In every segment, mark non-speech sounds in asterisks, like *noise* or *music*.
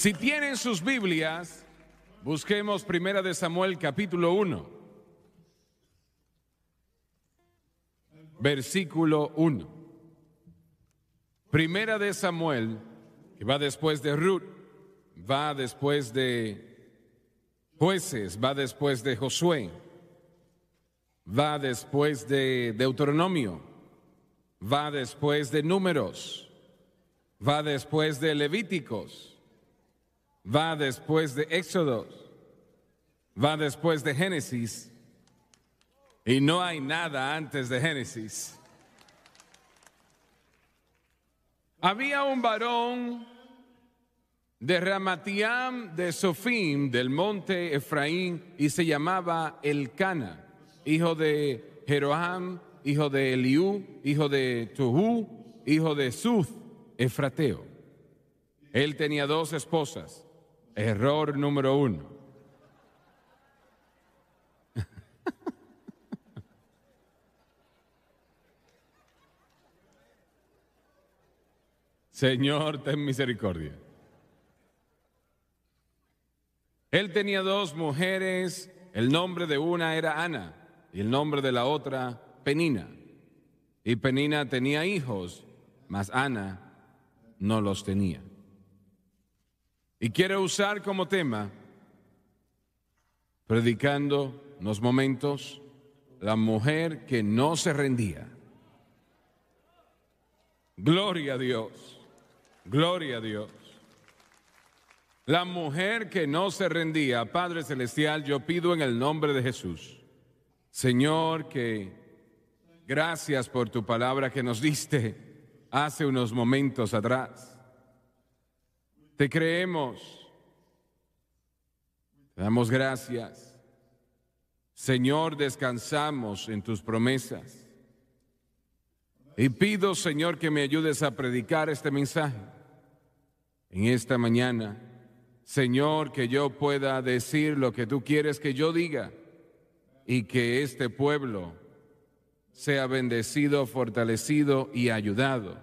Si tienen sus Biblias, busquemos Primera de Samuel capítulo 1, versículo 1. Primera de Samuel, que va después de Ruth, va después de jueces, va después de Josué, va después de Deuteronomio, va después de números, va después de Levíticos va después de Éxodo, va después de Génesis, y no hay nada antes de Génesis. Había un varón de Ramatiam de Sofim, del monte Efraín, y se llamaba Elcana, hijo de Jeroham, hijo de Eliú, hijo de Tuhú, hijo de Suth, Efrateo. Él tenía dos esposas. Error número uno. *laughs* Señor, ten misericordia. Él tenía dos mujeres, el nombre de una era Ana y el nombre de la otra Penina. Y Penina tenía hijos, mas Ana no los tenía. Y quiero usar como tema, predicando unos momentos, la mujer que no se rendía. Gloria a Dios, gloria a Dios. La mujer que no se rendía, Padre Celestial, yo pido en el nombre de Jesús, Señor, que gracias por tu palabra que nos diste hace unos momentos atrás. Te creemos. damos gracias. Señor, descansamos en tus promesas. Y pido, Señor, que me ayudes a predicar este mensaje en esta mañana. Señor, que yo pueda decir lo que tú quieres que yo diga y que este pueblo sea bendecido, fortalecido y ayudado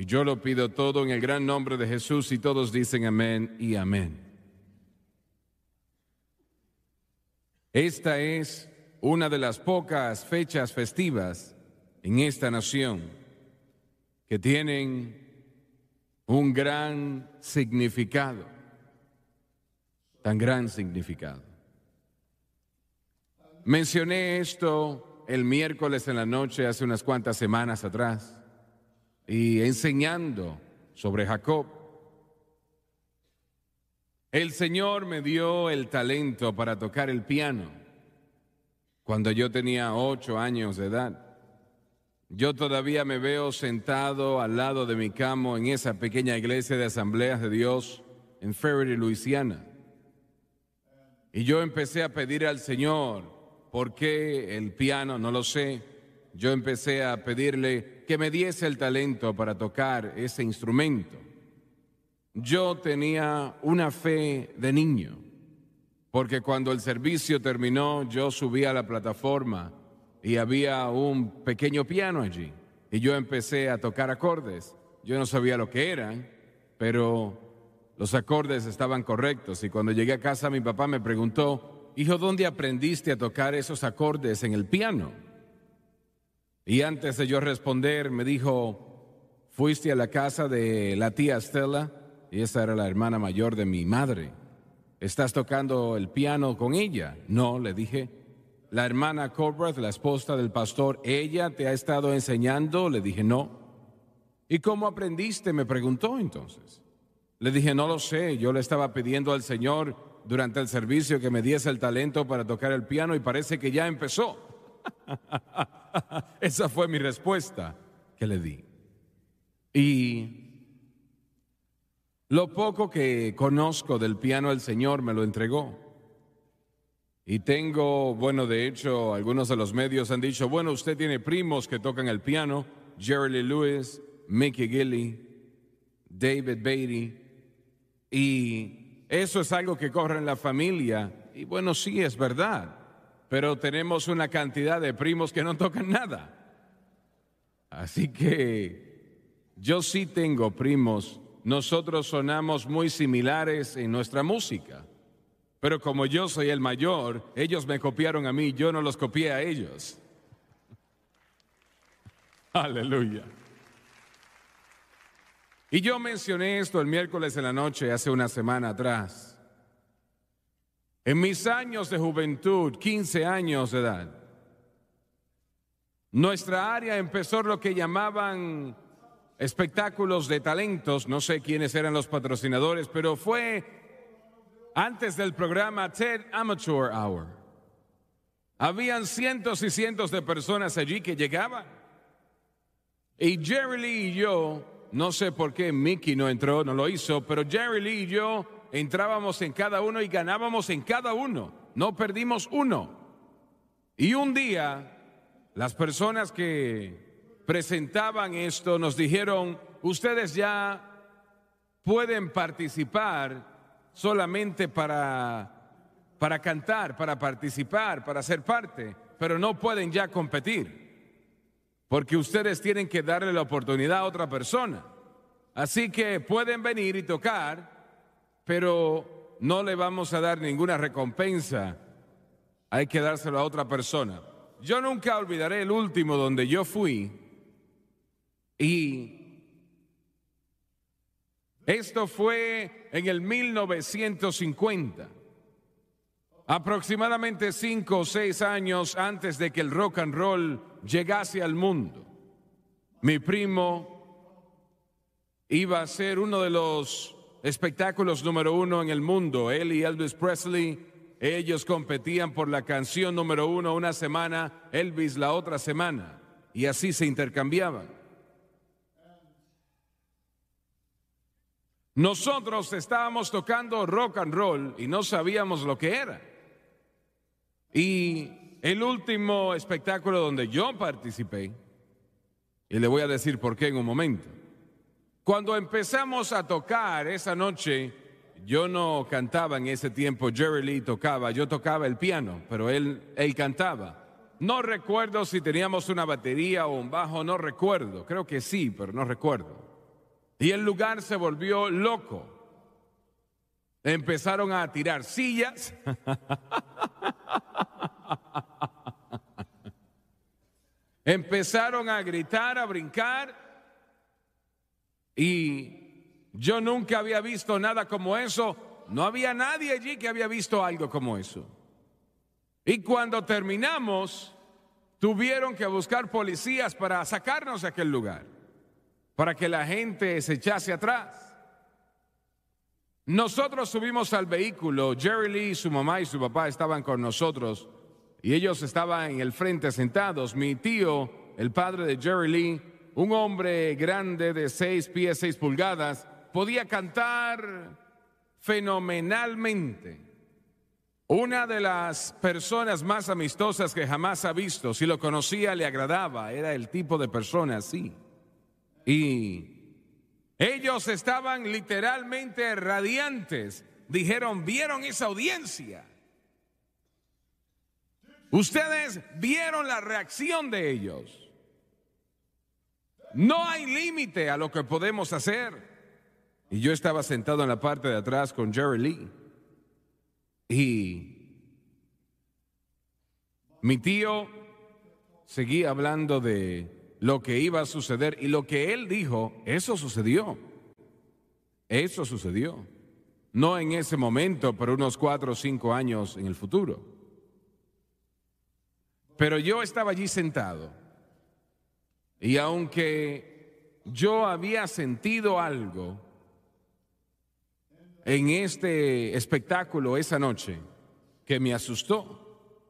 y yo lo pido todo en el gran nombre de Jesús y todos dicen amén y amén. Esta es una de las pocas fechas festivas en esta nación que tienen un gran significado, tan gran significado. Mencioné esto el miércoles en la noche hace unas cuantas semanas atrás y enseñando sobre Jacob. El Señor me dio el talento para tocar el piano cuando yo tenía ocho años de edad. Yo todavía me veo sentado al lado de mi camo en esa pequeña iglesia de asambleas de Dios en Ferry, Luisiana. Y yo empecé a pedir al Señor, ¿por qué el piano? No lo sé. Yo empecé a pedirle, que me diese el talento para tocar ese instrumento. Yo tenía una fe de niño, porque cuando el servicio terminó yo subí a la plataforma y había un pequeño piano allí y yo empecé a tocar acordes. Yo no sabía lo que eran, pero los acordes estaban correctos y cuando llegué a casa mi papá me preguntó, hijo, ¿dónde aprendiste a tocar esos acordes en el piano? Y antes de yo responder, me dijo, fuiste a la casa de la tía Stella? y esa era la hermana mayor de mi madre. ¿Estás tocando el piano con ella? No, le dije. La hermana Corbett la esposa del pastor, ¿ella te ha estado enseñando? Le dije, no. ¿Y cómo aprendiste? Me preguntó entonces. Le dije, no lo sé, yo le estaba pidiendo al Señor durante el servicio que me diese el talento para tocar el piano y parece que ya empezó. *laughs* *laughs* Esa fue mi respuesta que le di. Y lo poco que conozco del piano el Señor me lo entregó. Y tengo, bueno, de hecho, algunos de los medios han dicho, bueno, usted tiene primos que tocan el piano, Jerry Lee Lewis, Mickey Gilly, David Beatty, y eso es algo que corre en la familia. Y bueno, sí, es verdad pero tenemos una cantidad de primos que no tocan nada. Así que yo sí tengo primos, nosotros sonamos muy similares en nuestra música, pero como yo soy el mayor, ellos me copiaron a mí, yo no los copié a ellos. Aleluya. Y yo mencioné esto el miércoles en la noche, hace una semana atrás. En mis años de juventud, 15 años de edad, nuestra área empezó lo que llamaban espectáculos de talentos, no sé quiénes eran los patrocinadores, pero fue antes del programa TED Amateur Hour. Habían cientos y cientos de personas allí que llegaban. Y Jerry Lee y yo, no sé por qué Mickey no entró, no lo hizo, pero Jerry Lee y yo entrábamos en cada uno y ganábamos en cada uno, no perdimos uno. Y un día, las personas que presentaban esto nos dijeron, ustedes ya pueden participar solamente para, para cantar, para participar, para ser parte, pero no pueden ya competir, porque ustedes tienen que darle la oportunidad a otra persona. Así que pueden venir y tocar, pero no le vamos a dar ninguna recompensa. Hay que dárselo a otra persona. Yo nunca olvidaré el último donde yo fui y esto fue en el 1950, aproximadamente cinco o seis años antes de que el rock and roll llegase al mundo. Mi primo iba a ser uno de los espectáculos número uno en el mundo. Él y Elvis Presley, ellos competían por la canción número uno una semana, Elvis la otra semana, y así se intercambiaban. Nosotros estábamos tocando rock and roll y no sabíamos lo que era. Y el último espectáculo donde yo participé, y le voy a decir por qué en un momento, cuando empezamos a tocar esa noche, yo no cantaba en ese tiempo, Jerry Lee tocaba, yo tocaba el piano, pero él, él cantaba. No recuerdo si teníamos una batería o un bajo, no recuerdo, creo que sí, pero no recuerdo. Y el lugar se volvió loco. Empezaron a tirar sillas. *laughs* Empezaron a gritar, a brincar y yo nunca había visto nada como eso. No había nadie allí que había visto algo como eso. Y cuando terminamos, tuvieron que buscar policías para sacarnos de aquel lugar, para que la gente se echase atrás. Nosotros subimos al vehículo, Jerry Lee, su mamá y su papá estaban con nosotros y ellos estaban en el frente sentados. Mi tío, el padre de Jerry Lee, un hombre grande de seis pies, seis pulgadas, podía cantar fenomenalmente. Una de las personas más amistosas que jamás ha visto, si lo conocía le agradaba, era el tipo de persona así. Y ellos estaban literalmente radiantes. Dijeron, vieron esa audiencia. Ustedes vieron la reacción de ellos. No hay límite a lo que podemos hacer. Y yo estaba sentado en la parte de atrás con Jerry Lee. Y mi tío seguía hablando de lo que iba a suceder y lo que él dijo, eso sucedió. Eso sucedió. No en ese momento, pero unos cuatro o cinco años en el futuro. Pero yo estaba allí sentado y aunque yo había sentido algo en este espectáculo esa noche que me asustó,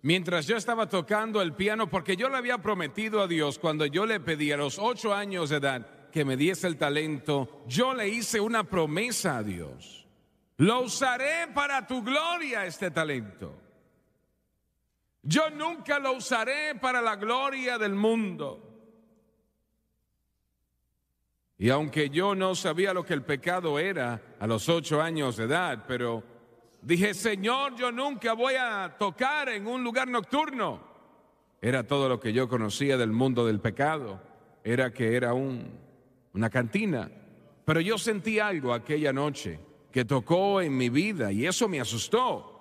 mientras yo estaba tocando el piano, porque yo le había prometido a Dios cuando yo le pedí a los ocho años de edad que me diese el talento, yo le hice una promesa a Dios. Lo usaré para tu gloria este talento. Yo nunca lo usaré para la gloria del mundo. Y aunque yo no sabía lo que el pecado era a los ocho años de edad, pero dije, Señor, yo nunca voy a tocar en un lugar nocturno. Era todo lo que yo conocía del mundo del pecado. Era que era una cantina. Pero yo sentí algo aquella noche que tocó en mi vida y eso me asustó.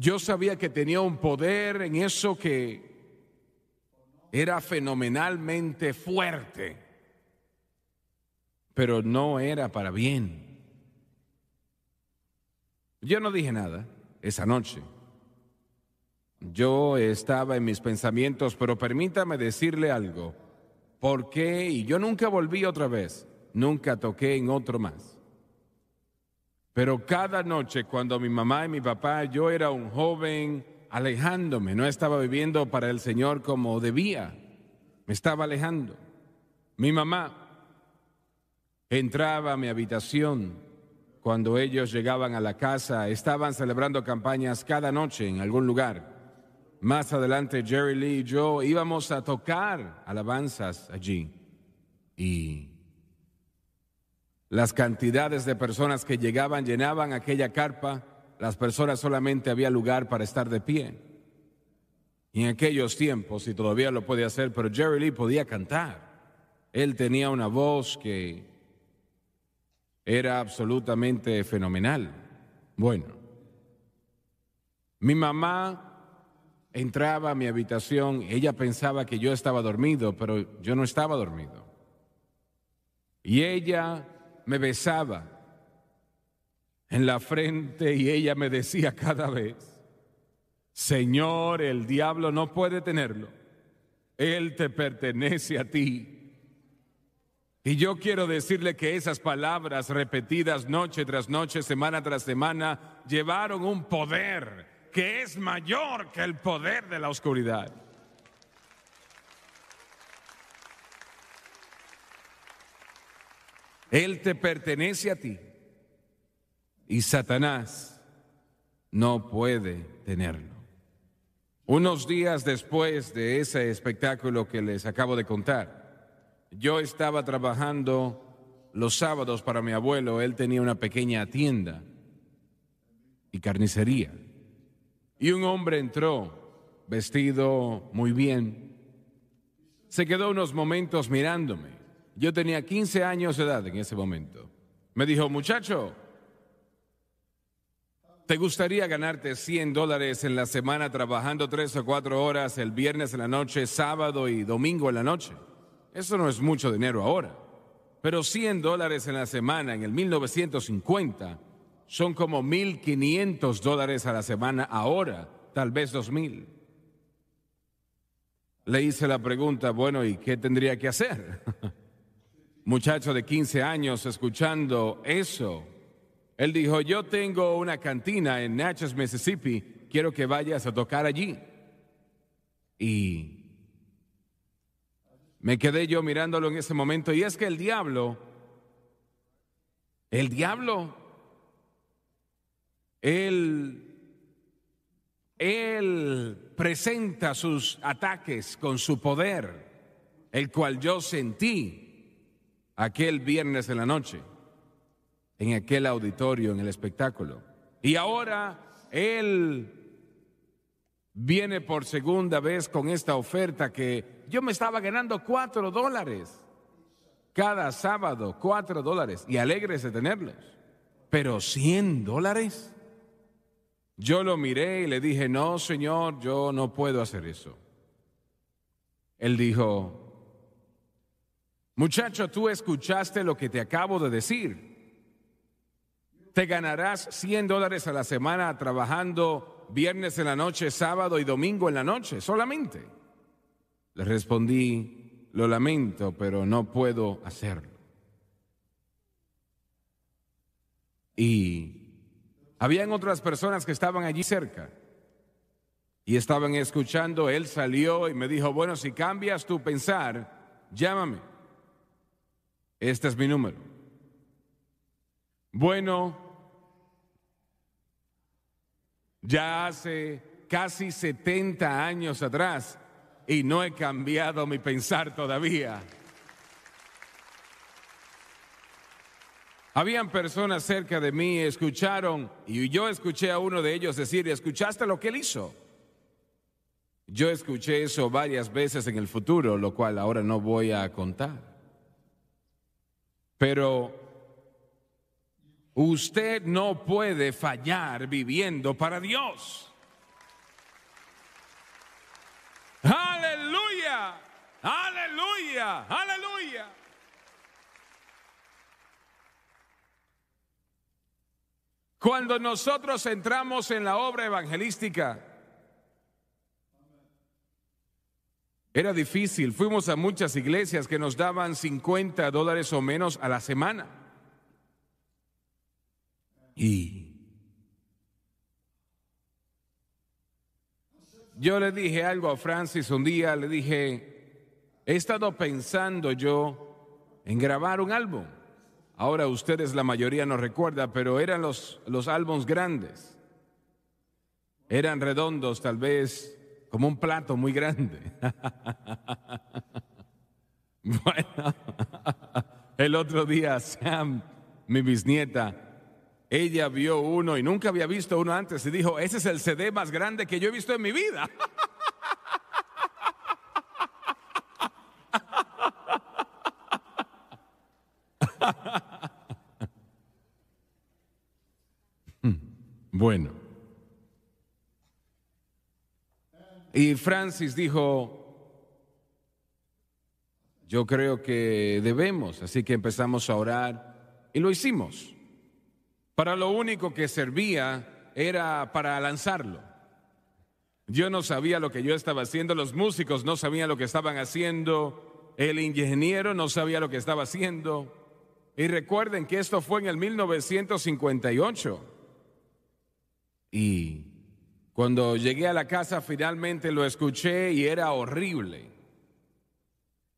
Yo sabía que tenía un poder en eso que era fenomenalmente fuerte, pero no era para bien. Yo no dije nada esa noche. Yo estaba en mis pensamientos, pero permítame decirle algo. ¿Por qué? Y yo nunca volví otra vez, nunca toqué en otro más. Pero cada noche cuando mi mamá y mi papá, yo era un joven alejándome, no estaba viviendo para el Señor como debía, me estaba alejando. Mi mamá entraba a mi habitación cuando ellos llegaban a la casa, estaban celebrando campañas cada noche en algún lugar. Más adelante Jerry Lee y yo íbamos a tocar alabanzas allí. Y las cantidades de personas que llegaban llenaban aquella carpa, las personas solamente había lugar para estar de pie. Y en aquellos tiempos, y todavía lo podía hacer, pero Jerry Lee podía cantar. Él tenía una voz que era absolutamente fenomenal. Bueno, mi mamá entraba a mi habitación, ella pensaba que yo estaba dormido, pero yo no estaba dormido. Y ella me besaba en la frente y ella me decía cada vez, Señor, el diablo no puede tenerlo, Él te pertenece a ti. Y yo quiero decirle que esas palabras repetidas noche tras noche, semana tras semana, llevaron un poder que es mayor que el poder de la oscuridad. Él te pertenece a ti y Satanás no puede tenerlo. Unos días después de ese espectáculo que les acabo de contar, yo estaba trabajando los sábados para mi abuelo. Él tenía una pequeña tienda y carnicería. Y un hombre entró vestido muy bien. Se quedó unos momentos mirándome yo tenía 15 años de edad en ese momento. Me dijo, muchacho, ¿te gustaría ganarte 100 dólares en la semana trabajando tres o cuatro horas el viernes en la noche, sábado y domingo en la noche? Eso no es mucho dinero ahora, pero 100 dólares en la semana en el 1950 son como 1.500 dólares a la semana ahora, tal vez 2.000. Le hice la pregunta, bueno, ¿y qué tendría que hacer? *laughs* muchacho de 15 años escuchando eso, él dijo, yo tengo una cantina en Natchez, Mississippi, quiero que vayas a tocar allí. Y me quedé yo mirándolo en ese momento y es que el diablo, el diablo, él, él presenta sus ataques con su poder, el cual yo sentí aquel viernes en la noche, en aquel auditorio, en el espectáculo. Y ahora Él viene por segunda vez con esta oferta que yo me estaba ganando cuatro dólares cada sábado, cuatro dólares, y alegres de tenerlos. Pero cien dólares. Yo lo miré y le dije, no, Señor, yo no puedo hacer eso. Él dijo, Muchacho, tú escuchaste lo que te acabo de decir. Te ganarás 100 dólares a la semana trabajando viernes en la noche, sábado y domingo en la noche, solamente. Le respondí, lo lamento, pero no puedo hacerlo. Y habían otras personas que estaban allí cerca y estaban escuchando. Él salió y me dijo, bueno, si cambias tu pensar, llámame. Este es mi número. Bueno, ya hace casi 70 años atrás y no he cambiado mi pensar todavía. Habían personas cerca de mí, escucharon, y yo escuché a uno de ellos decir, ¿escuchaste lo que él hizo? Yo escuché eso varias veces en el futuro, lo cual ahora no voy a contar. Pero usted no puede fallar viviendo para Dios. Aleluya, aleluya, aleluya. Cuando nosotros entramos en la obra evangelística, Era difícil. Fuimos a muchas iglesias que nos daban 50 dólares o menos a la semana. Y yo le dije algo a Francis un día, le dije, he estado pensando yo en grabar un álbum. Ahora ustedes la mayoría no recuerda, pero eran los, los álbums grandes. Eran redondos, tal vez como un plato muy grande. *laughs* bueno, *laughs* el otro día Sam, mi bisnieta, ella vio uno y nunca había visto uno antes y dijo, ese es el CD más grande que yo he visto en mi vida. *laughs* bueno. Y Francis dijo, yo creo que debemos, así que empezamos a orar y lo hicimos. Para lo único que servía era para lanzarlo. Yo no sabía lo que yo estaba haciendo, los músicos no sabían lo que estaban haciendo, el ingeniero no sabía lo que estaba haciendo. Y recuerden que esto fue en el 1958. Y cuando llegué a la casa finalmente lo escuché y era horrible.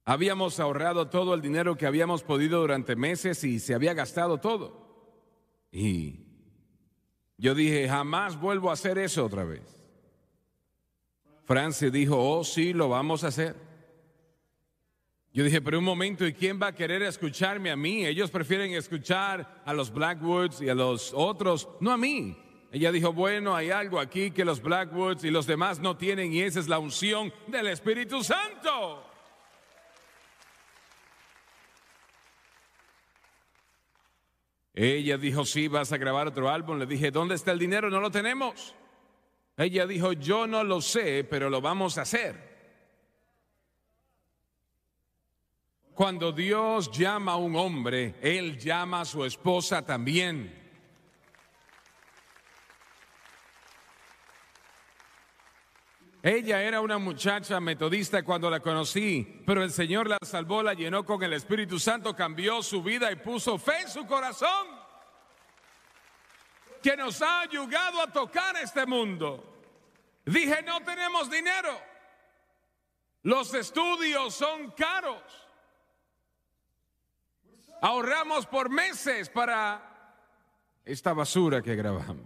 Habíamos ahorrado todo el dinero que habíamos podido durante meses y se había gastado todo. Y yo dije, jamás vuelvo a hacer eso otra vez. Francis dijo, oh sí, lo vamos a hacer. Yo dije, pero un momento, ¿y quién va a querer escucharme a mí? Ellos prefieren escuchar a los Blackwoods y a los otros, no a mí. Ella dijo, bueno, hay algo aquí que los Blackwoods y los demás no tienen y esa es la unción del Espíritu Santo. Ella dijo, sí, vas a grabar otro álbum. Le dije, ¿dónde está el dinero? No lo tenemos. Ella dijo, yo no lo sé, pero lo vamos a hacer. Cuando Dios llama a un hombre, Él llama a su esposa también. Ella era una muchacha metodista cuando la conocí, pero el Señor la salvó, la llenó con el Espíritu Santo, cambió su vida y puso fe en su corazón, que nos ha ayudado a tocar este mundo. Dije, no tenemos dinero, los estudios son caros, ahorramos por meses para esta basura que grabamos.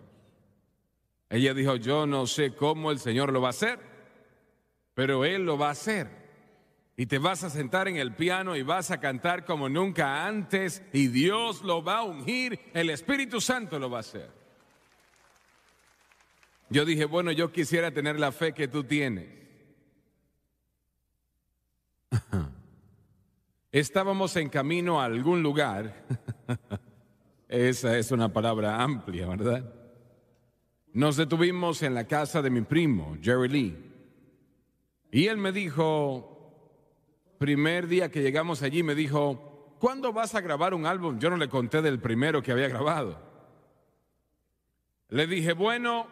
Ella dijo, yo no sé cómo el Señor lo va a hacer, pero Él lo va a hacer. Y te vas a sentar en el piano y vas a cantar como nunca antes y Dios lo va a ungir, el Espíritu Santo lo va a hacer. Yo dije, bueno, yo quisiera tener la fe que tú tienes. *laughs* Estábamos en camino a algún lugar. *laughs* Esa es una palabra amplia, ¿verdad? Nos detuvimos en la casa de mi primo, Jerry Lee, y él me dijo, primer día que llegamos allí, me dijo, ¿cuándo vas a grabar un álbum? Yo no le conté del primero que había grabado. Le dije, bueno,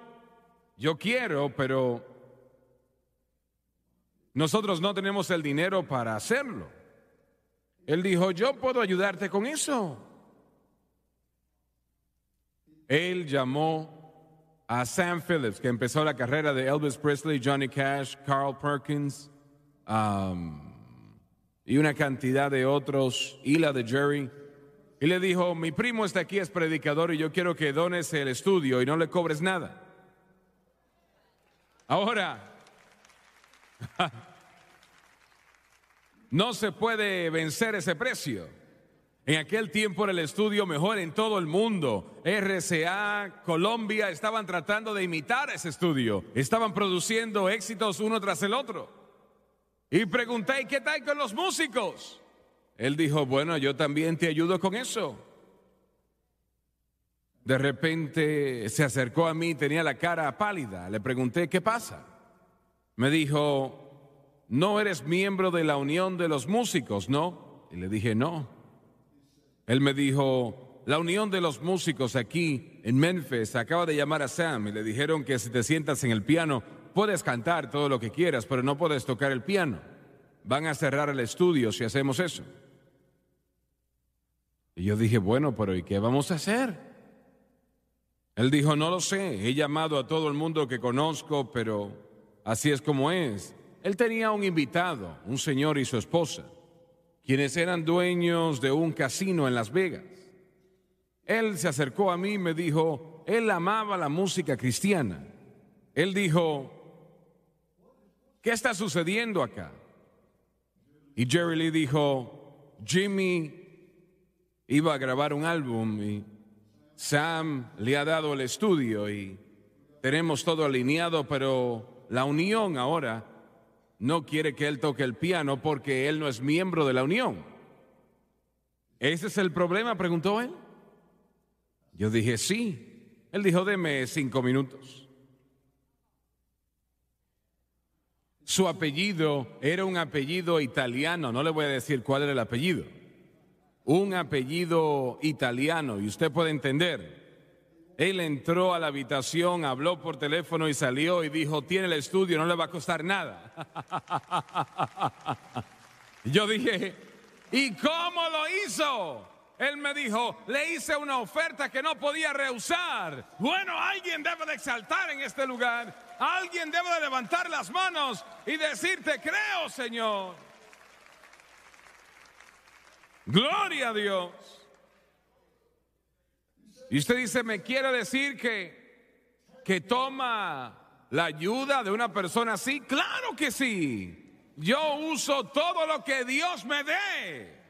yo quiero, pero nosotros no tenemos el dinero para hacerlo. Él dijo, yo puedo ayudarte con eso. Él llamó a Sam Phillips, que empezó la carrera de Elvis Presley, Johnny Cash, Carl Perkins, um, y una cantidad de otros, y la de Jerry. Y le dijo, mi primo está aquí, es predicador, y yo quiero que dones el estudio y no le cobres nada. Ahora, *laughs* no se puede vencer ese precio. En aquel tiempo era el estudio mejor en todo el mundo. RCA, Colombia estaban tratando de imitar ese estudio. Estaban produciendo éxitos uno tras el otro. Y pregunté, qué tal con los músicos? Él dijo, bueno, yo también te ayudo con eso. De repente se acercó a mí, tenía la cara pálida. Le pregunté, ¿qué pasa? Me dijo, no eres miembro de la Unión de los Músicos, ¿no? Y le dije, no. Él me dijo, la unión de los músicos aquí en Memphis acaba de llamar a Sam y le dijeron que si te sientas en el piano, puedes cantar todo lo que quieras, pero no puedes tocar el piano. Van a cerrar el estudio si hacemos eso. Y yo dije, bueno, pero ¿y qué vamos a hacer? Él dijo, no lo sé, he llamado a todo el mundo que conozco, pero así es como es. Él tenía un invitado, un señor y su esposa quienes eran dueños de un casino en Las Vegas. Él se acercó a mí y me dijo, él amaba la música cristiana. Él dijo, ¿qué está sucediendo acá? Y Jerry Lee dijo, Jimmy iba a grabar un álbum y Sam le ha dado el estudio y tenemos todo alineado, pero la unión ahora no quiere que él toque el piano porque él no es miembro de la unión. ¿Ese es el problema? preguntó él. Yo dije, sí. Él dijo, deme cinco minutos. Su apellido era un apellido italiano, no le voy a decir cuál era el apellido. Un apellido italiano, y usted puede entender, él entró a la habitación, habló por teléfono y salió y dijo, tiene el estudio, no le va a costar nada. *laughs* Yo dije, ¿y cómo lo hizo? Él me dijo, le hice una oferta que no podía rehusar. Bueno, alguien debe de exaltar en este lugar. Alguien debe de levantar las manos y decirte, creo, Señor. Gloria a Dios. Y usted dice, me quiere decir que, que toma la ayuda de una persona así. Claro que sí. Yo uso todo lo que Dios me dé.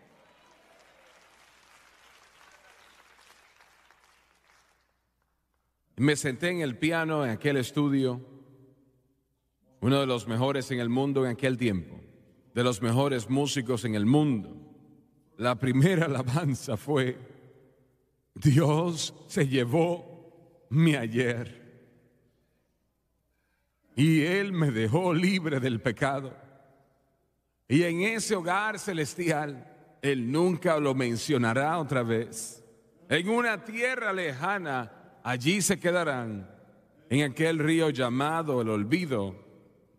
Me senté en el piano en aquel estudio, uno de los mejores en el mundo en aquel tiempo, de los mejores músicos en el mundo. La primera *laughs* alabanza fue Dios se llevó mi ayer y Él me dejó libre del pecado. Y en ese hogar celestial, Él nunca lo mencionará otra vez. En una tierra lejana, allí se quedarán. En aquel río llamado el olvido,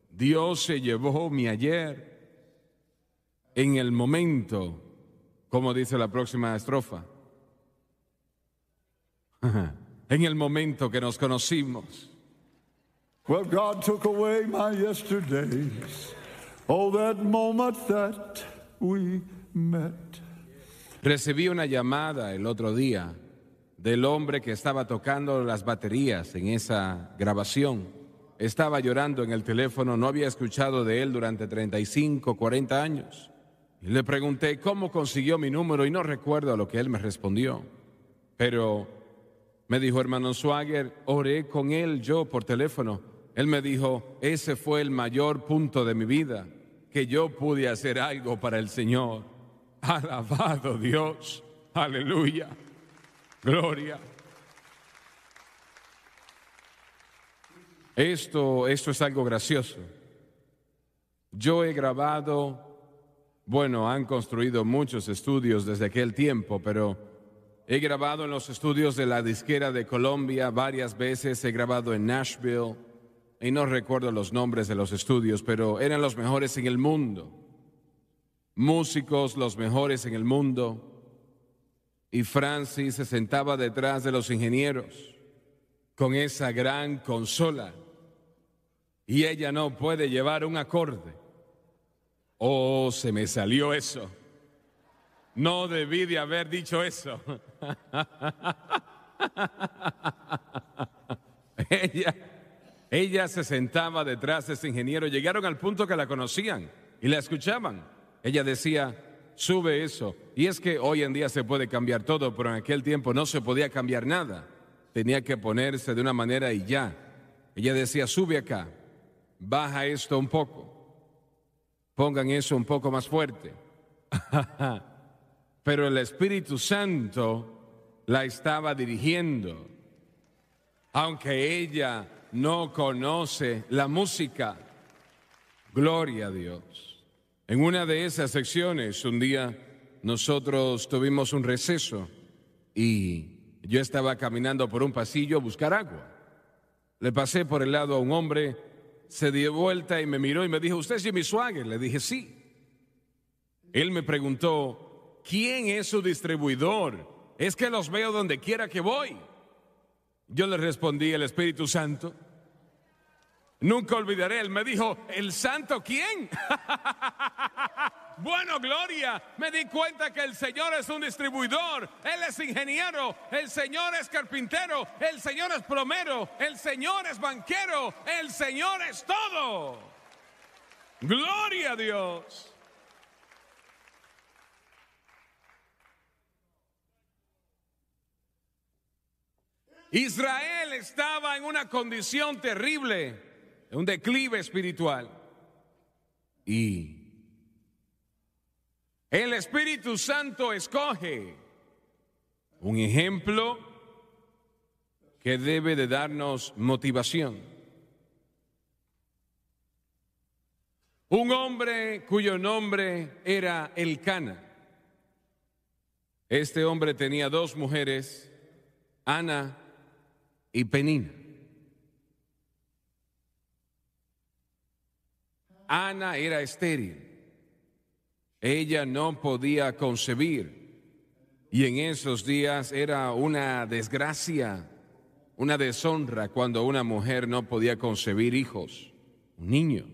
Dios se llevó mi ayer en el momento, como dice la próxima estrofa en el momento que nos conocimos. God took away yesterdays. Oh, that moment that we met. Recibí una llamada el otro día del hombre que estaba tocando las baterías en esa grabación. Estaba llorando en el teléfono, no había escuchado de él durante 35, 40 años. le pregunté cómo consiguió mi número y no recuerdo a lo que él me respondió. Pero me dijo hermano Swagger, oré con él yo por teléfono. Él me dijo, ese fue el mayor punto de mi vida, que yo pude hacer algo para el Señor. Alabado Dios, aleluya, gloria. Esto, esto es algo gracioso. Yo he grabado, bueno, han construido muchos estudios desde aquel tiempo, pero He grabado en los estudios de la disquera de Colombia varias veces, he grabado en Nashville y no recuerdo los nombres de los estudios, pero eran los mejores en el mundo. Músicos los mejores en el mundo. Y Francis se sentaba detrás de los ingenieros con esa gran consola y ella no puede llevar un acorde. Oh, se me salió eso. No debí de haber dicho eso. *laughs* ella, ella se sentaba detrás de ese ingeniero. Llegaron al punto que la conocían y la escuchaban. Ella decía, sube eso. Y es que hoy en día se puede cambiar todo, pero en aquel tiempo no se podía cambiar nada. Tenía que ponerse de una manera y ya. Ella decía, sube acá, baja esto un poco, pongan eso un poco más fuerte. *laughs* pero el Espíritu Santo la estaba dirigiendo. Aunque ella no conoce la música, gloria a Dios. En una de esas secciones, un día nosotros tuvimos un receso y yo estaba caminando por un pasillo a buscar agua. Le pasé por el lado a un hombre, se dio vuelta y me miró y me dijo, ¿usted es Jimmy Swagger? Le dije, sí. Él me preguntó, ¿quién es su distribuidor? Es que los veo donde quiera que voy. Yo le respondí, el Espíritu Santo. Nunca olvidaré, él me dijo, ¿el santo quién? *laughs* bueno, gloria, me di cuenta que el Señor es un distribuidor, Él es ingeniero, el Señor es carpintero, el Señor es plomero, el Señor es banquero, el Señor es todo. Gloria a Dios. Israel estaba en una condición terrible, en un declive espiritual. Y el Espíritu Santo escoge un ejemplo que debe de darnos motivación. Un hombre cuyo nombre era Elcana. Este hombre tenía dos mujeres, Ana y Penina. Ana era estéril. Ella no podía concebir. Y en esos días era una desgracia, una deshonra cuando una mujer no podía concebir hijos, un niño.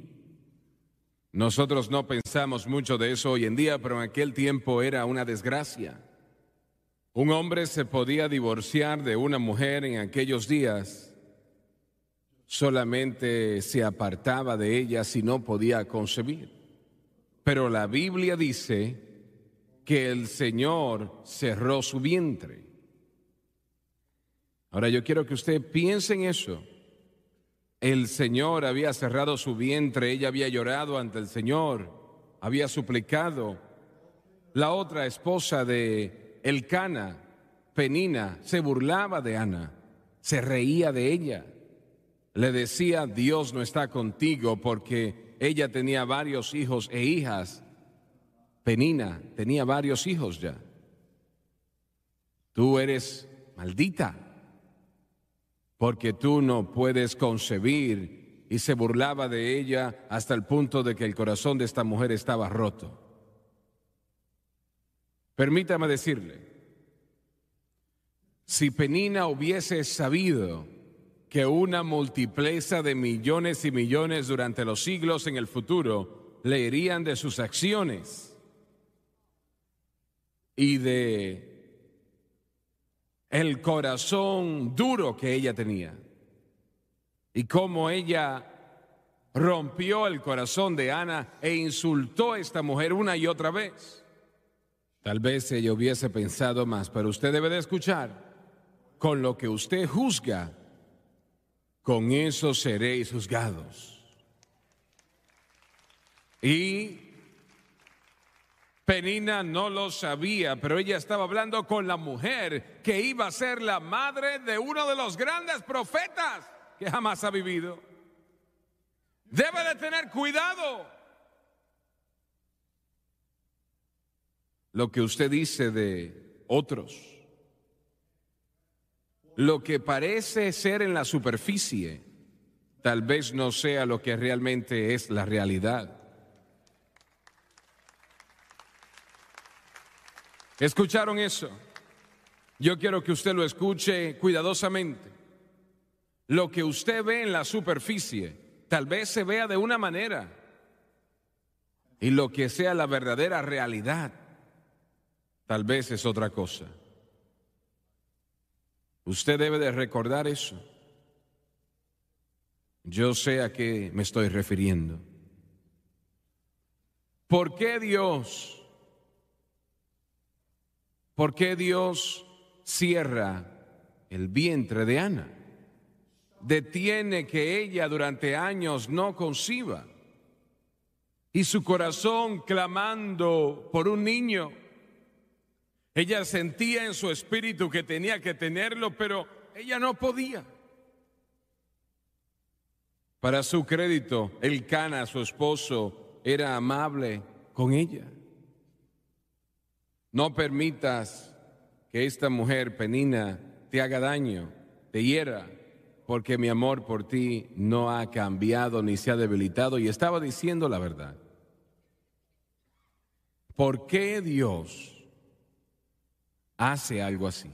Nosotros no pensamos mucho de eso hoy en día, pero en aquel tiempo era una desgracia. Un hombre se podía divorciar de una mujer en aquellos días, solamente se apartaba de ella si no podía concebir. Pero la Biblia dice que el Señor cerró su vientre. Ahora yo quiero que usted piense en eso. El Señor había cerrado su vientre, ella había llorado ante el Señor, había suplicado. La otra esposa de el Cana Penina, se burlaba de Ana, se reía de ella. Le decía, Dios no está contigo porque ella tenía varios hijos e hijas. Penina tenía varios hijos ya. Tú eres maldita porque tú no puedes concebir. Y se burlaba de ella hasta el punto de que el corazón de esta mujer estaba roto. Permítame decirle, si Penina hubiese sabido que una multipleza de millones y millones durante los siglos en el futuro leerían de sus acciones y de el corazón duro que ella tenía y cómo ella rompió el corazón de Ana e insultó a esta mujer una y otra vez. Tal vez ella hubiese pensado más, pero usted debe de escuchar. Con lo que usted juzga, con eso seréis juzgados. Y Penina no lo sabía, pero ella estaba hablando con la mujer que iba a ser la madre de uno de los grandes profetas que jamás ha vivido. Debe de tener cuidado lo que usted dice de otros, lo que parece ser en la superficie, tal vez no sea lo que realmente es la realidad. ¿Escucharon eso? Yo quiero que usted lo escuche cuidadosamente. Lo que usted ve en la superficie tal vez se vea de una manera y lo que sea la verdadera realidad tal vez es otra cosa. Usted debe de recordar eso. Yo sé a qué me estoy refiriendo. ¿Por qué Dios? ¿Por qué Dios cierra el vientre de Ana? Detiene que ella durante años no conciba. Y su corazón clamando por un niño ella sentía en su espíritu que tenía que tenerlo, pero ella no podía. Para su crédito, el Cana, su esposo, era amable con ella. No permitas que esta mujer penina te haga daño, te hiera, porque mi amor por ti no ha cambiado ni se ha debilitado. Y estaba diciendo la verdad. ¿Por qué Dios? hace algo así.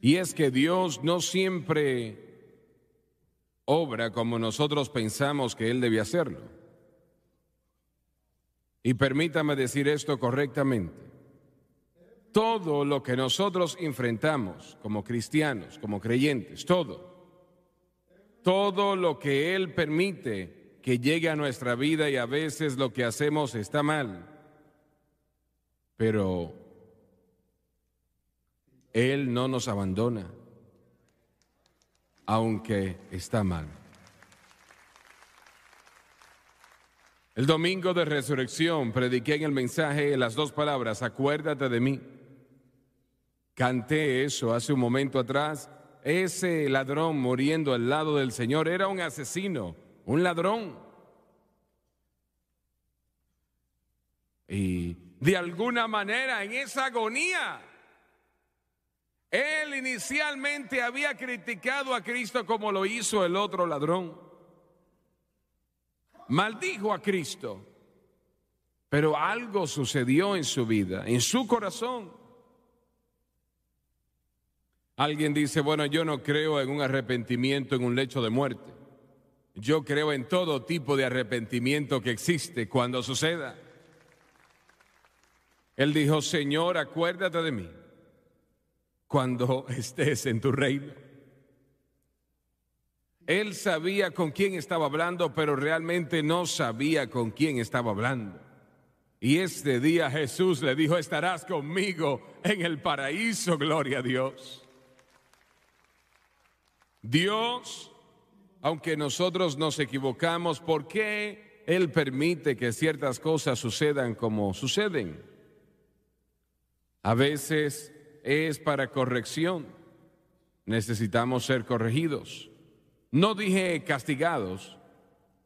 Y es que Dios no siempre obra como nosotros pensamos que Él debe hacerlo. Y permítame decir esto correctamente. Todo lo que nosotros enfrentamos como cristianos, como creyentes, todo, todo lo que Él permite que llegue a nuestra vida y a veces lo que hacemos está mal, pero él no nos abandona, aunque está mal. El domingo de resurrección prediqué en el mensaje las dos palabras, acuérdate de mí. Canté eso hace un momento atrás. Ese ladrón muriendo al lado del Señor era un asesino, un ladrón. Y de alguna manera en esa agonía él inicialmente había criticado a Cristo como lo hizo el otro ladrón. Maldijo a Cristo. Pero algo sucedió en su vida, en su corazón. Alguien dice, bueno, yo no creo en un arrepentimiento en un lecho de muerte. Yo creo en todo tipo de arrepentimiento que existe cuando suceda. Él dijo, Señor, acuérdate de mí cuando *laughs* estés en tu reino. Él sabía con quién estaba hablando, pero realmente no sabía con quién estaba hablando. Y este día Jesús le dijo, estarás conmigo en el paraíso, gloria a Dios. Dios, aunque nosotros nos equivocamos, ¿por qué Él permite que ciertas cosas sucedan como suceden? A veces es para corrección. Necesitamos ser corregidos. No dije castigados.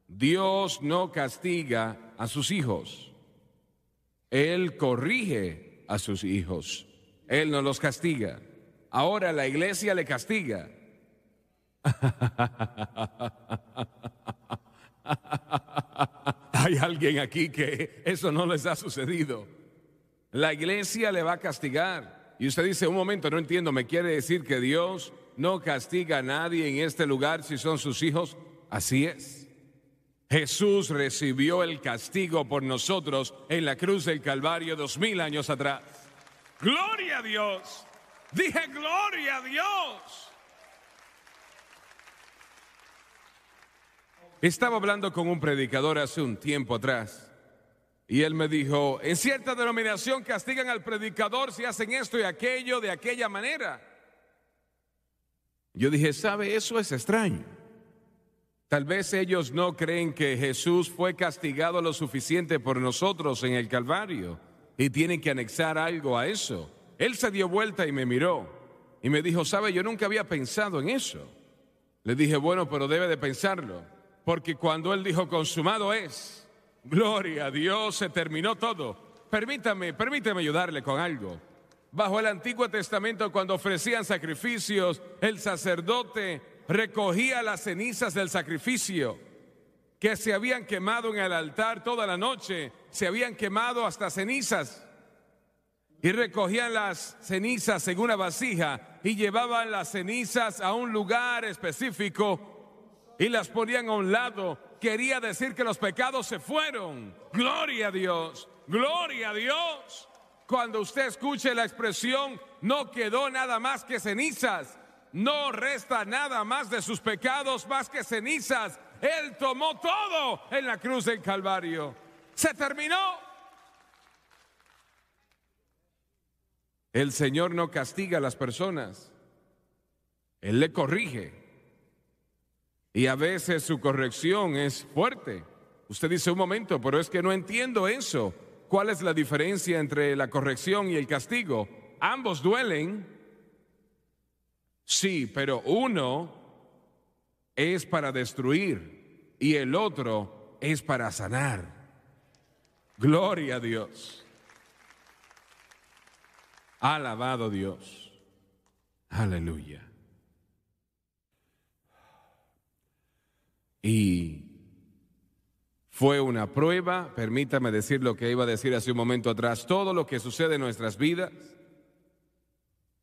Dios no castiga a sus hijos. Él corrige a sus hijos. Él no los castiga. Ahora la iglesia le castiga. Hay alguien aquí que eso no les ha sucedido. La iglesia le va a castigar. Y usted dice, un momento, no entiendo, ¿me quiere decir que Dios no castiga a nadie en este lugar si son sus hijos? Así es. Jesús recibió el castigo por nosotros en la cruz del Calvario dos mil años atrás. Gloria a Dios. Dije, gloria a Dios. Estaba hablando con un predicador hace un tiempo atrás y él me dijo, en cierta denominación castigan al predicador si hacen esto y aquello de aquella manera. Yo dije, ¿sabe? Eso es extraño. Tal vez ellos no creen que Jesús fue castigado lo suficiente por nosotros en el Calvario y tienen que anexar algo a eso. Él se dio vuelta y me miró y me dijo, ¿sabe? Yo nunca había pensado en eso. Le dije, bueno, pero debe de pensarlo, porque cuando él dijo consumado es, Gloria a Dios, se terminó todo. Permítame, permítame ayudarle con algo. Bajo el Antiguo Testamento, cuando ofrecían sacrificios, el sacerdote recogía las cenizas del sacrificio que se habían quemado en el altar toda la noche, se habían quemado hasta cenizas. Y recogían las cenizas en una vasija y llevaban las cenizas a un lugar específico y las ponían a un lado quería decir que los pecados se fueron. Gloria a Dios, gloria a Dios. Cuando usted escuche la expresión, no quedó nada más que cenizas, no resta nada más de sus pecados más que cenizas. Él tomó todo en la cruz del Calvario. Se terminó. El Señor no castiga a las personas, Él le corrige. Y a veces su corrección es fuerte. Usted dice un momento, pero es que no entiendo eso. ¿Cuál es la diferencia entre la corrección y el castigo? Ambos duelen. Sí, pero uno es para destruir y el otro es para sanar. Gloria a Dios. Alabado Dios. Aleluya. Y fue una prueba, permítame decir lo que iba a decir hace un momento atrás, todo lo que sucede en nuestras vidas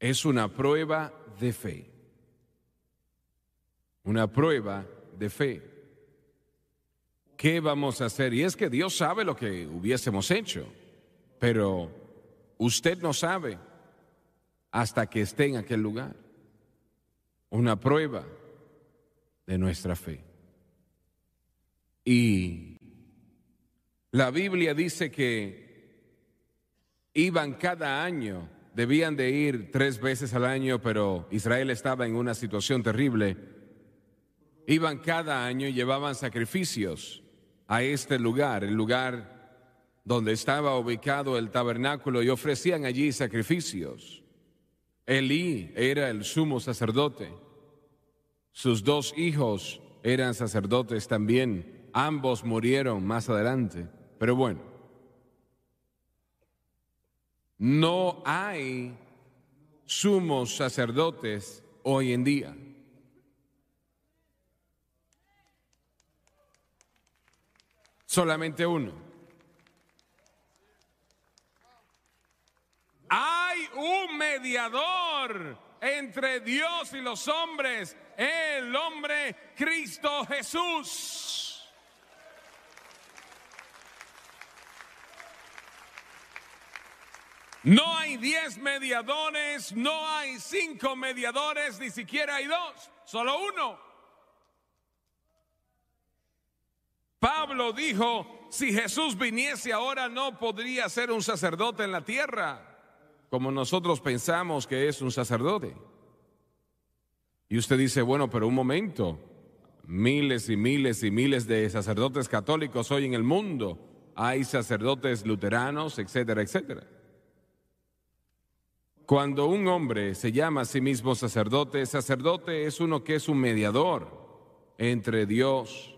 es una prueba de fe. Una prueba de fe. ¿Qué vamos a hacer? Y es que Dios sabe lo que hubiésemos hecho, pero usted no sabe hasta que esté en aquel lugar. Una prueba de nuestra fe. Y la Biblia dice que iban cada año, debían de ir tres veces al año, pero Israel estaba en una situación terrible. Iban cada año y llevaban sacrificios a este lugar, el lugar donde estaba ubicado el tabernáculo, y ofrecían allí sacrificios. Elí era el sumo sacerdote. Sus dos hijos eran sacerdotes también. Ambos murieron más adelante, pero bueno, no hay sumos sacerdotes hoy en día. Solamente uno. Hay un mediador entre Dios y los hombres, el hombre Cristo Jesús. No hay diez mediadores, no hay cinco mediadores, ni siquiera hay dos, solo uno. Pablo dijo, si Jesús viniese ahora no podría ser un sacerdote en la tierra, como nosotros pensamos que es un sacerdote. Y usted dice, bueno, pero un momento, miles y miles y miles de sacerdotes católicos hoy en el mundo, hay sacerdotes luteranos, etcétera, etcétera. Cuando un hombre se llama a sí mismo sacerdote, sacerdote es uno que es un mediador entre Dios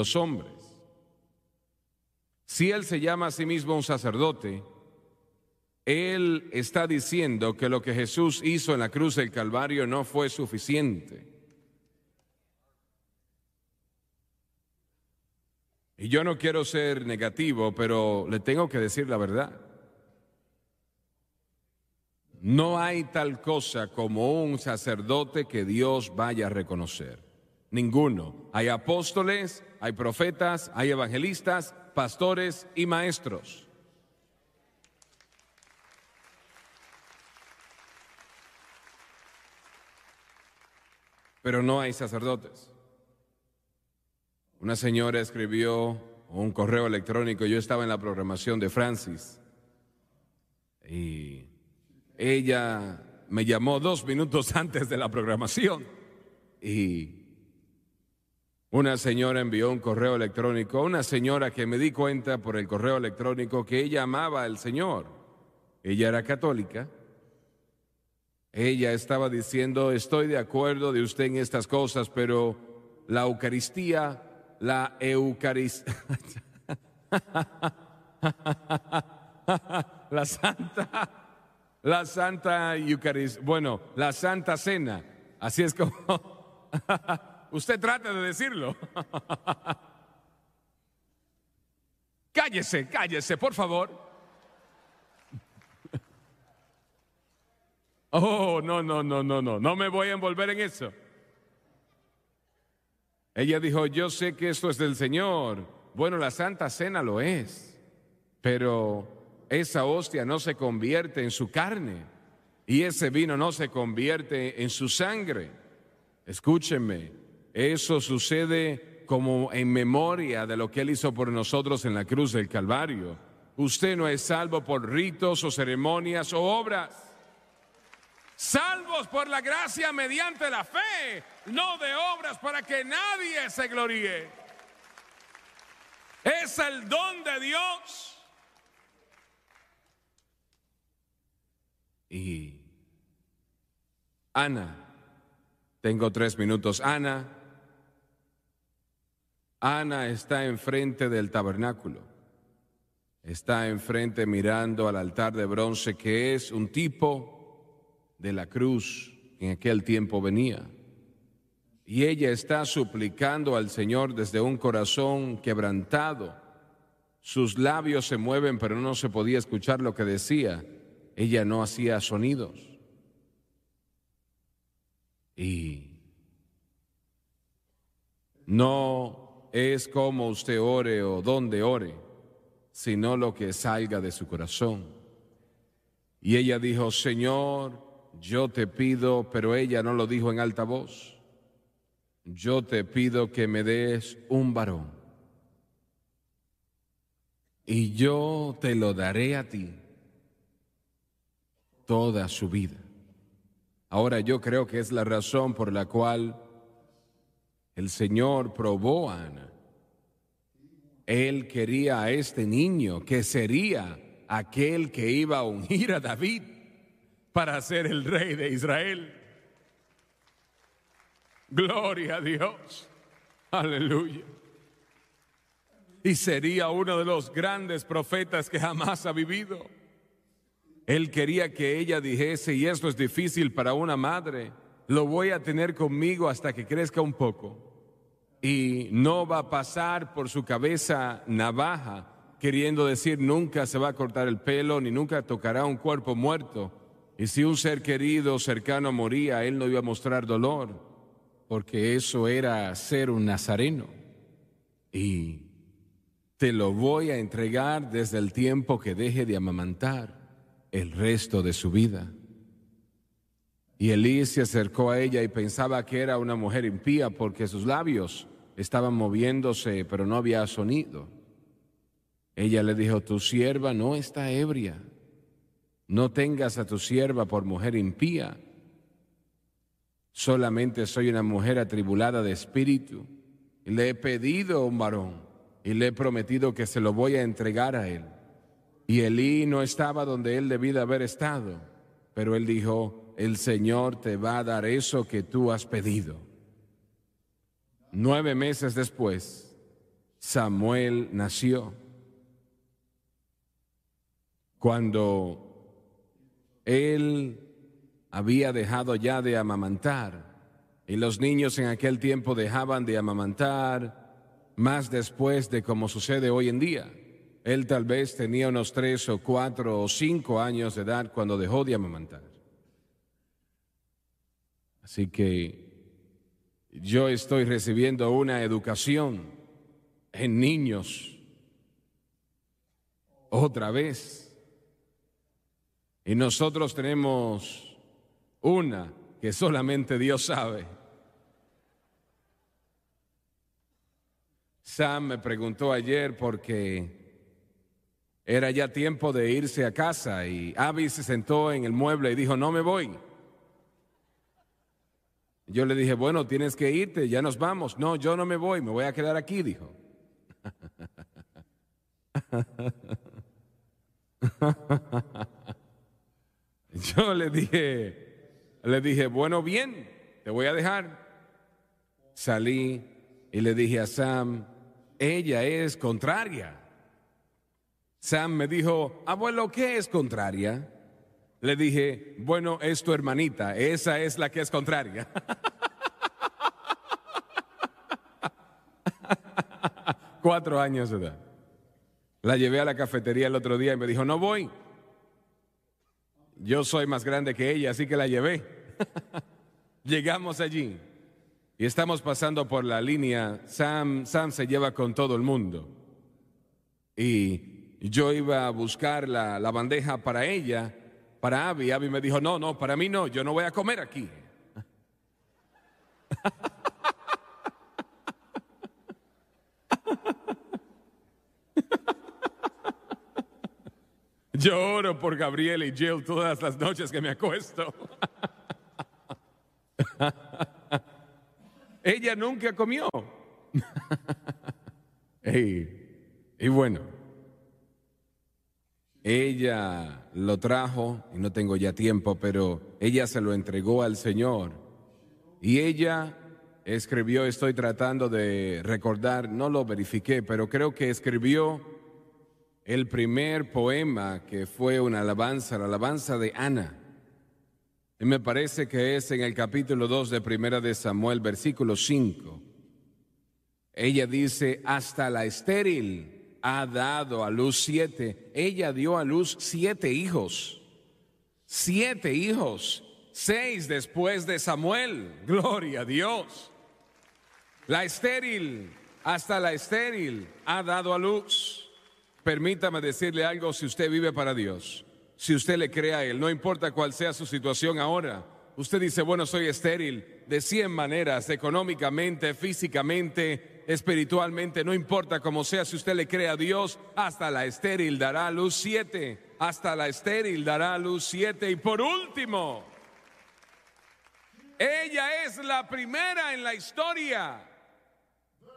los hombres. Si él se llama a sí mismo un sacerdote, él está diciendo que lo que Jesús hizo en la cruz del Calvario no fue suficiente. Y yo no quiero ser negativo, pero le tengo que decir la verdad. No hay tal cosa como un sacerdote que Dios vaya a reconocer. Ninguno. Hay apóstoles, hay profetas, hay evangelistas, pastores y maestros. Pero no hay sacerdotes. Una señora escribió un correo electrónico, yo estaba en la programación de Francis y ella me llamó dos minutos *laughs* antes de la programación y una señora envió un correo electrónico, una señora que me di cuenta por el correo electrónico que ella amaba al Señor. Ella era católica. Ella estaba diciendo, estoy de acuerdo de usted en estas cosas, pero la Eucaristía, la Eucaristía, *laughs* la Santa, la Santa Eucaristía, bueno, la Santa Cena, así es como... *laughs* Usted trata de decirlo. *laughs* cállese, cállese, por favor. *laughs* Oh, no, no, no, no, no, no me voy a envolver en eso. Ella dijo, yo sé que esto es del Señor. Bueno, la Santa Cena lo es, pero esa hostia no se convierte en su carne y ese vino no se convierte en su sangre. Escúchenme, eso sucede como en memoria de lo que Él hizo por nosotros en la cruz del Calvario. Usted no es salvo por ritos o ceremonias o obras. Salvos por la gracia mediante la fe, no de obras para que nadie se gloríe. Es el don de Dios. Y Ana, tengo tres minutos. Ana Ana está enfrente del tabernáculo. Está enfrente mirando al altar de bronce que es un tipo de la cruz que en aquel tiempo venía. Y ella está suplicando al Señor desde un corazón quebrantado. Sus labios se mueven, pero no se podía escuchar lo que decía. Ella no hacía sonidos. Y no es como usted ore o donde ore, sino lo que salga de su corazón. Y ella dijo, Señor, yo te pido, pero ella no lo dijo en alta voz, yo te pido que me des un varón. Y yo te lo daré a ti toda su vida. Ahora yo creo que es la razón por la cual el Señor probó a Ana. Él quería a este niño que sería aquel que iba a unir a David para ser el rey de Israel. Gloria a Dios. Aleluya. Y sería uno de los grandes profetas que jamás ha vivido. Él quería que ella dijese, y esto es difícil para una madre, lo voy a tener conmigo hasta que crezca un poco y no va a pasar por su cabeza navaja, queriendo decir nunca se va a cortar el pelo ni nunca tocará un cuerpo muerto. Y si un ser querido cercano moría, él no iba a mostrar dolor, porque eso era ser un nazareno. Y te lo voy a entregar desde el tiempo que deje de amamantar el resto de su vida. Y Elí se acercó a ella y pensaba que era una mujer impía porque sus labios Estaban moviéndose, pero no había sonido. Ella le dijo, tu sierva no está ebria. No tengas a tu sierva por mujer impía. Solamente soy una mujer atribulada de espíritu. le he pedido a un varón y le he prometido que se lo voy a entregar a él. Y Elí no estaba donde él debía haber estado, pero él dijo, el Señor te va a dar eso que tú has pedido. Nueve meses después, Samuel nació. Cuando él había dejado ya de amamantar, y los niños en aquel tiempo dejaban de amamantar más después de como sucede hoy en día. Él tal vez tenía unos tres o cuatro o cinco años de edad cuando dejó de amamantar. Así que yo estoy recibiendo una educación en niños otra vez. Y nosotros tenemos una que solamente Dios sabe. Sam me preguntó ayer porque era ya tiempo de irse a casa y Abby se sentó en el mueble y dijo, no me voy. Yo le dije, bueno, tienes que irte, ya nos vamos. No, yo no me voy, me voy a quedar aquí, dijo. *laughs* Yo le dije, le dije, bueno, bien, te voy a dejar. Salí y le dije a Sam, ella es contraria. Sam me dijo, abuelo, ¿qué es contraria? le dije, bueno, es tu hermanita, esa es la que es contraria. *laughs* Cuatro años de edad. La llevé a la cafetería el otro día y me dijo, no voy. Yo soy más grande que ella, así que la llevé. *laughs* Llegamos allí y estamos pasando por la línea. Sam, Sam se lleva con todo el mundo. Y yo iba a buscar la, la bandeja para ella para Abby. Abby me dijo, no, no, para mí no, yo no voy a comer aquí. Yo *laughs* oro por Gabriel y Jill todas las noches que me acuesto. *laughs* Ella nunca comió. *laughs* y bueno. Ella lo trajo, y no tengo ya tiempo, pero ella se lo entregó al Señor. Y ella escribió, estoy tratando de recordar, no lo verifiqué, pero creo que escribió el primer poema que fue una alabanza, la alabanza de Ana. Y me parece que es en el capítulo 2 de Primera de Samuel, versículo 5. Ella dice, hasta la estéril ha dado a luz siete. Ella dio a luz siete hijos. Siete hijos. Seis después de Samuel. Gloria a Dios. La estéril, hasta la estéril, ha dado a luz. Permítame decirle algo si usted vive para Dios. Si usted le crea a Él, no importa cuál sea su situación ahora Usted dice, bueno, soy estéril de cien maneras, económicamente, físicamente, espiritualmente, no importa cómo sea, si usted le cree a Dios, hasta la estéril dará luz siete, hasta la estéril dará luz siete. Y por último, ella es la primera en la historia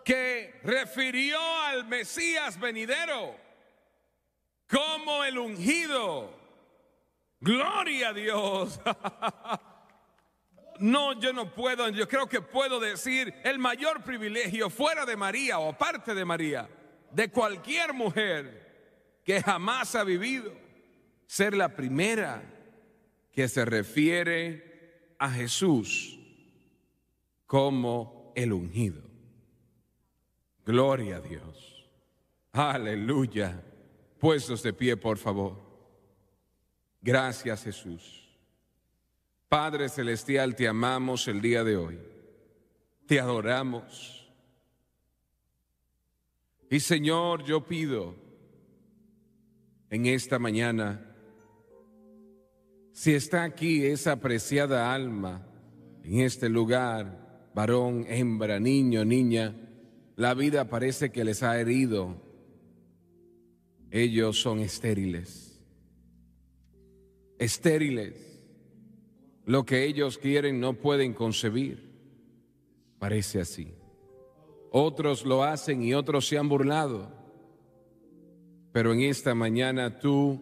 que refirió al Mesías venidero como el ungido. Gloria a Dios. *laughs* no, yo no puedo, yo creo que puedo decir el mayor privilegio fuera de María o aparte de María, de cualquier mujer que jamás ha vivido, ser la primera que se refiere a Jesús como el ungido. Gloria a Dios. Aleluya. Puestos de pie, por favor. Gracias, Jesús. Padre Celestial, te amamos el día de hoy. Te adoramos. Y Señor, yo pido en esta mañana, si está aquí esa apreciada alma, en este lugar, varón, hembra, niño, niña, la vida parece que les ha herido. Ellos son estériles. Estériles lo que ellos quieren no pueden concebir. Parece así. Otros lo hacen y otros se han burlado. Pero en esta mañana tú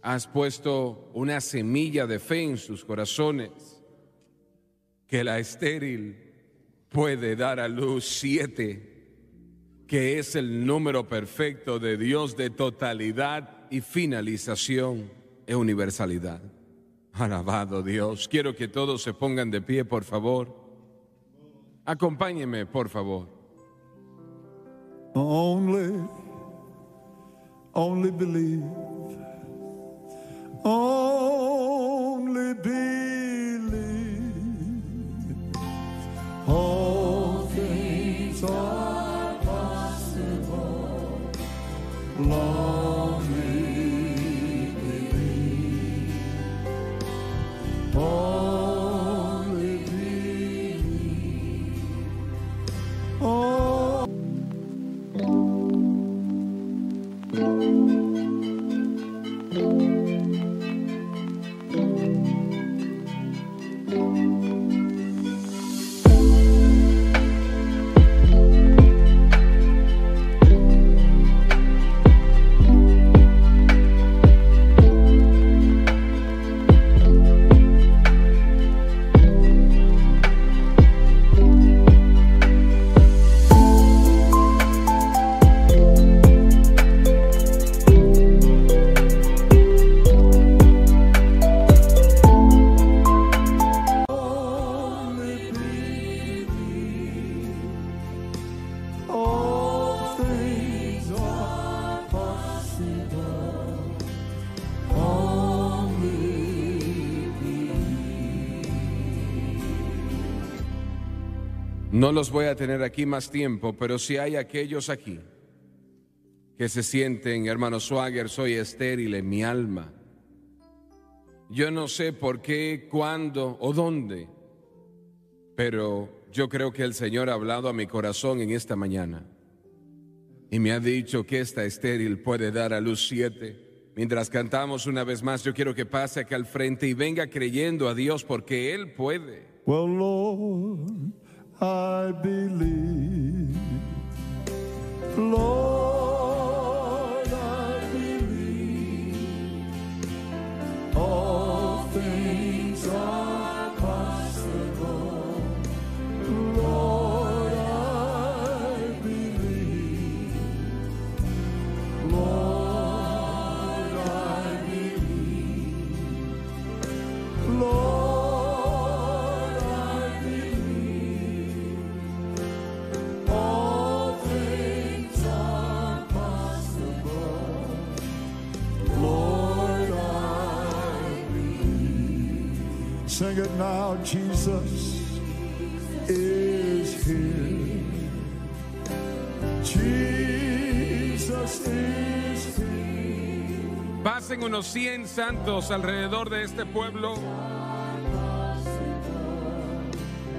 has puesto una semilla de fe en sus corazones que la estéril puede dar a luz siete, que es el número perfecto de Dios de totalidad y finalización e universalidad. Alabado Dios. Quiero que todos se pongan de pie, por favor. Acompáñeme, por favor. Only, only believe. No los voy a tener aquí más tiempo, pero si hay aquellos aquí que se sienten, hermano Swagger, soy estéril en mi alma. Yo no sé por qué, cuándo o dónde, pero yo creo que el Señor ha hablado a mi corazón en esta mañana y me ha dicho que esta estéril puede dar a luz siete. Mientras cantamos una vez más, yo quiero que pase acá al frente y venga creyendo a Dios porque Él puede. I believe. Lord. Sing it now, Jesus is here. Jesus is here. Pasen unos 100 santos alrededor de este pueblo.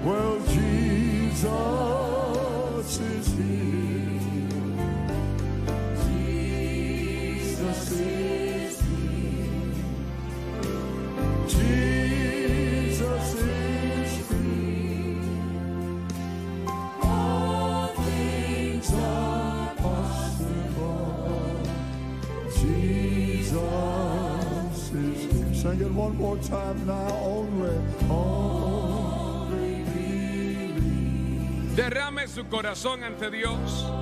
Well, Jesus is here. Derrame su corazón ante Dios.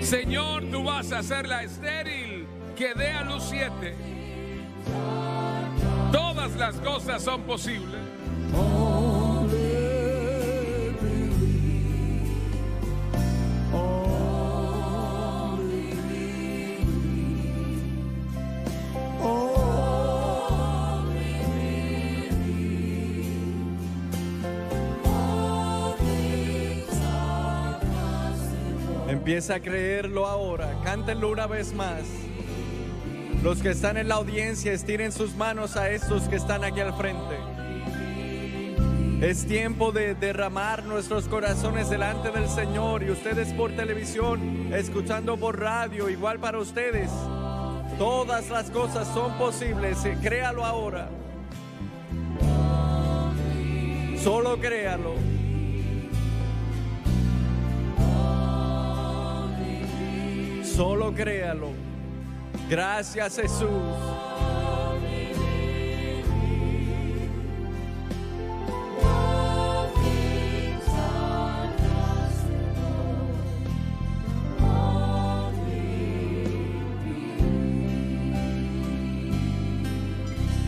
Señor, tú vas a la estéril, que dé a luz siete. Todas las cosas son posibles. Empieza a creerlo ahora, cántenlo una vez más. Los que están en la audiencia, estiren sus manos a estos que están aquí al frente. Es tiempo de derramar nuestros corazones delante del Señor y ustedes por televisión, escuchando por radio, igual para ustedes. Todas las cosas son posibles, eh, créalo ahora. Solo créalo. Solo créalo. Gracias Jesús.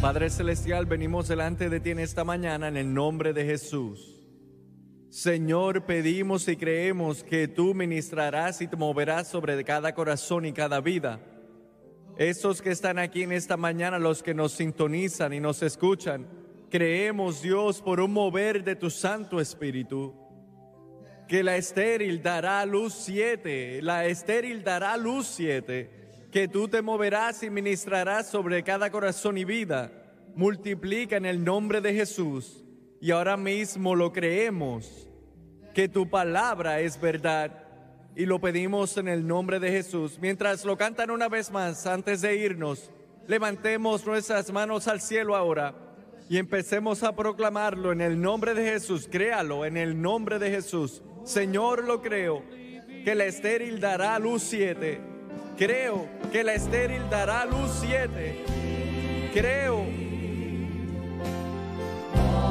Padre Celestial, venimos delante de ti en esta mañana en el nombre de Jesús. Señor, pedimos y creemos que tú ministrarás y te moverás sobre cada corazón y cada vida. Esos que están aquí en esta mañana, los que nos sintonizan y nos escuchan, creemos Dios por un mover de tu Santo Espíritu. Que la estéril dará luz siete, la estéril dará luz siete, que tú te moverás y ministrarás sobre cada corazón y vida. Multiplica en el nombre de Jesús y ahora mismo lo creemos, que tu palabra es verdad. Y lo pedimos en el nombre de Jesús. Mientras lo cantan una vez más, antes de irnos, levantemos nuestras manos al cielo ahora y empecemos a proclamarlo en el nombre de Jesús. Créalo en el nombre de Jesús. Señor, lo creo, que la estéril dará luz siete. Creo que la estéril dará luz siete. Creo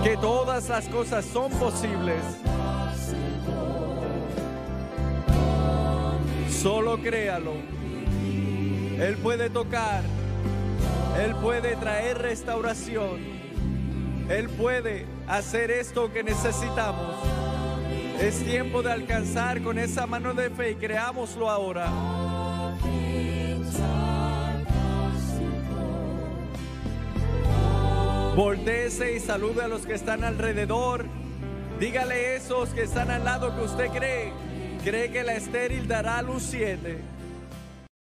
que todas las cosas son posibles. Solo créalo. Él puede tocar. Él puede traer restauración. Él puede hacer esto que necesitamos. Es tiempo de alcanzar con esa mano de fe y creámoslo ahora. Voltéese y salude a los que están alrededor. Dígale a esos que están al lado que usted cree. Cree que la estéril dará luz siete.